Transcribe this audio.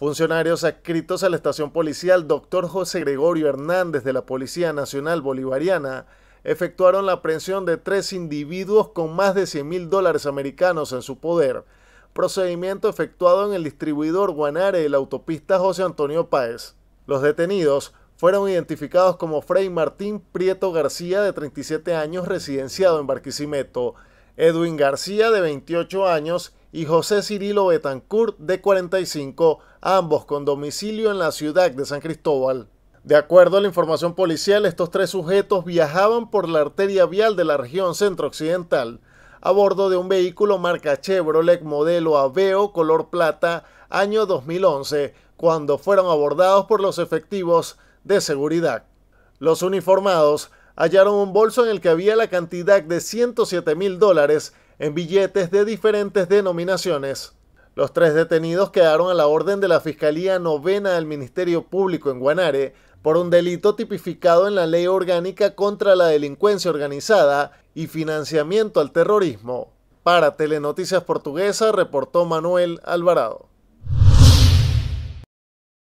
Funcionarios adscritos a la estación policial Dr. José Gregorio Hernández de la Policía Nacional Bolivariana efectuaron la aprehensión de tres individuos con más de 100 mil dólares americanos en su poder, procedimiento efectuado en el distribuidor Guanare de la autopista José Antonio Páez. Los detenidos fueron identificados como Fray Martín Prieto García, de 37 años, residenciado en Barquisimeto, Edwin García, de 28 años, y José Cirilo Betancourt, de 45, ambos con domicilio en la ciudad de San Cristóbal. De acuerdo a la información policial, estos tres sujetos viajaban por la arteria vial de la región centro-occidental a bordo de un vehículo marca Chevrolet modelo Aveo color plata año 2011, cuando fueron abordados por los efectivos de seguridad. Los uniformados hallaron un bolso en el que había la cantidad de 107 mil dólares en billetes de diferentes denominaciones. Los tres detenidos quedaron a la orden de la Fiscalía Novena del Ministerio Público en Guanare por un delito tipificado en la Ley Orgánica contra la Delincuencia Organizada y Financiamiento al Terrorismo. Para Telenoticias Portuguesa reportó Manuel Alvarado.